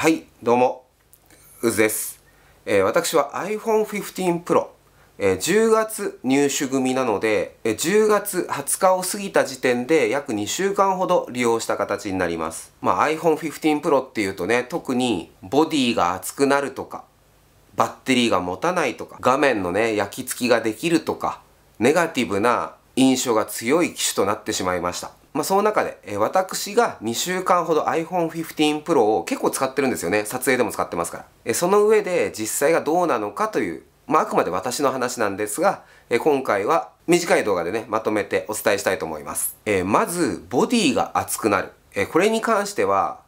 はい、どうも、うずです。えー、私は iPhone 15 Pro、えー、10月入手組なので、えー、10月20日を過ぎた時点で約2週間ほど利用した形になります。まあ、iPhone 15 Pro っていうとね、特にボディが熱くなるとか、バッテリーが持たないとか、画面のね、焼き付きができるとか、ネガティブな印象が強い機種となってしまいました。まあ、その中で、え私が2週間ほど iPhone15 Pro を結構使ってるんですよね。撮影でも使ってますから。えその上で実際がどうなのかという、まあ、あくまで私の話なんですが、え今回は短い動画でね、まとめてお伝えしたいと思います。えまず、ボディが厚くなる。えこれに関しては、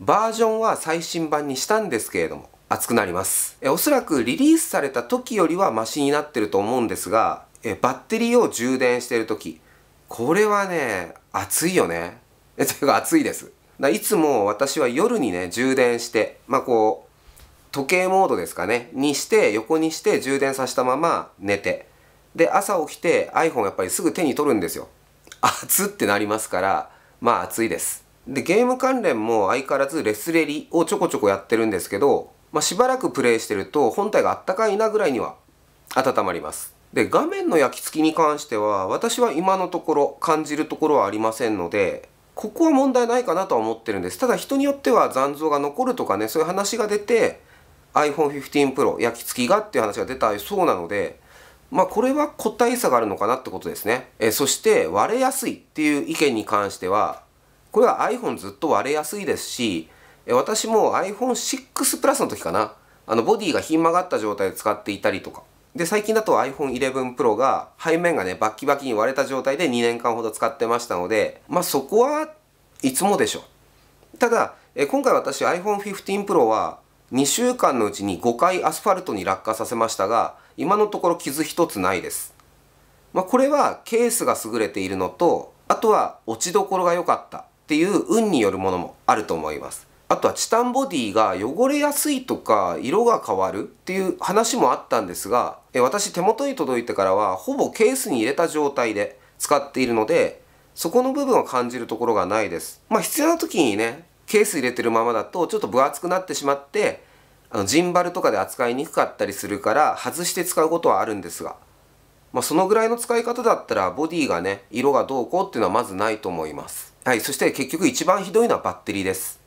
バージョンは最新版にしたんですけれども、熱くなります。えおそらくリリースされた時よりはマシになってると思うんですが、えバッテリーを充電してる時、これはね、暑いよね。え、というか暑いです。だいつも私は夜にね、充電して、まあこう、時計モードですかね、にして、横にして充電させたまま寝て。で、朝起きて iPhone やっぱりすぐ手に取るんですよ。暑ってなりますから、まあ暑いです。で、ゲーム関連も相変わらずレスレリをちょこちょこやってるんですけど、まあ、しばらくプレイしてると本体があったかいなぐらいには温まります。で画面の焼き付きに関しては私は今のところ感じるところはありませんのでここは問題ないかなとは思ってるんですただ人によっては残像が残るとかねそういう話が出て iPhone15Pro 焼き付きがっていう話が出たそうなのでまあこれは個体差があるのかなってことですねえそして割れやすいっていう意見に関してはこれは iPhone ずっと割れやすいですし私も iPhone6 Plus の時かなあのボディがひん曲がった状態で使っていたりとかで最近だと iPhone11 Pro が背面がねバッキバキに割れた状態で2年間ほど使ってましたのでまあそこはいつもでしょただ今回私 iPhone15 Pro は2週間のうちに5回アスファルトに落下させましたが今のところ傷一つないです、まあ、これはケースが優れているのとあとは落ちどころが良かったっていう運によるものもあると思いますあとはチタンボディが汚れやすいとか色が変わるっていう話もあったんですが私手元に届いてからはほぼケースに入れた状態で使っているのでそこの部分は感じるところがないですまあ必要な時にねケース入れてるままだとちょっと分厚くなってしまってあのジンバルとかで扱いにくかったりするから外して使うことはあるんですが、まあ、そのぐらいの使い方だったらボディがね色がどうこうっていうのはまずないと思いますはいそして結局一番ひどいのはバッテリーです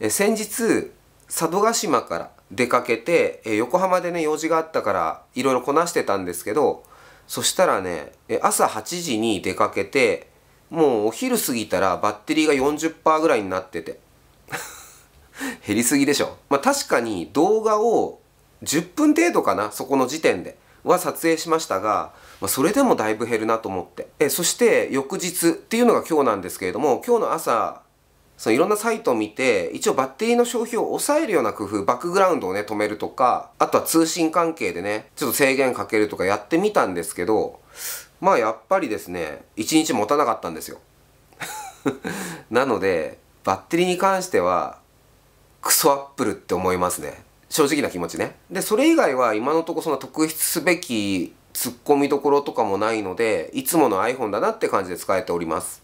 え先日佐渡島から出かけて、え横浜でね用事があったからいろいろこなしてたんですけどそしたらね、え朝8時に出かけてもうお昼過ぎたらバッテリーが40%ぐらいになってて 減りすぎでしょ、まあ、確かに動画を10分程度かなそこの時点では撮影しましたが、まあ、それでもだいぶ減るなと思ってえそして翌日っていうのが今日なんですけれども今日の朝そういろんなサイトを見て一応バッテリーの消費を抑えるような工夫バックグラウンドをね止めるとかあとは通信関係でねちょっと制限かけるとかやってみたんですけどまあやっぱりですね1日持たなかったんですよ なのでバッテリーに関してはクソアップルって思いますね正直な気持ちねでそれ以外は今のとこそんな特筆すべきツッコミどころとかもないのでいつもの iPhone だなって感じで使えております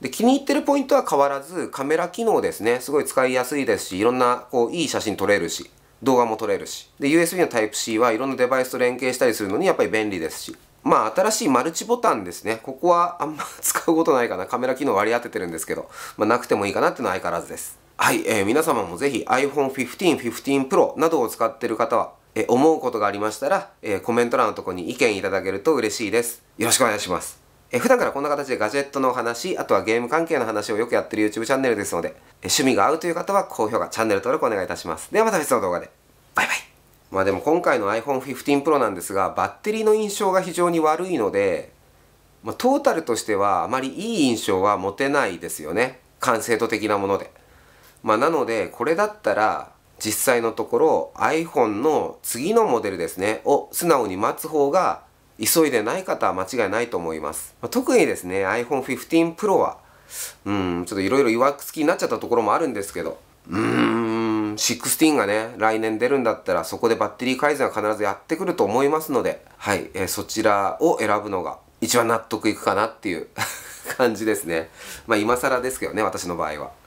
で、気に入ってるポイントは変わらず、カメラ機能ですね。すごい使いやすいですし、いろんな、こう、いい写真撮れるし、動画も撮れるし。で、USB の Type-C はいろんなデバイスと連携したりするのにやっぱり便利ですし。まあ、新しいマルチボタンですね。ここはあんま使うことないかな。カメラ機能割り当ててるんですけど、まあ、なくてもいいかなっていうのは相変わらずです。はい、えー、皆様もぜひ iPhone 15、15 Pro などを使ってる方は、え思うことがありましたら、えー、コメント欄のとこに意見いただけると嬉しいです。よろしくお願いします。え普段からこんな形でガジェットの話、あとはゲーム関係の話をよくやってる YouTube チャンネルですので、趣味が合うという方は高評価、チャンネル登録お願いいたします。ではまた別の動画で。バイバイ。まあでも今回の iPhone 15 Pro なんですが、バッテリーの印象が非常に悪いので、まあ、トータルとしてはあまりいい印象は持てないですよね。完成度的なもので。まあなので、これだったら、実際のところ iPhone の次のモデルですね、を素直に待つ方が急いでない方は間違いないと思います。まあ、特にですね、iPhone 15 Pro は、うん、ちょっといろいろいくつきになっちゃったところもあるんですけど、うーん、16がね、来年出るんだったら、そこでバッテリー改善は必ずやってくると思いますので、はい、えー、そちらを選ぶのが一番納得いくかなっていう 感じですね。まあ今更ですけどね、私の場合は。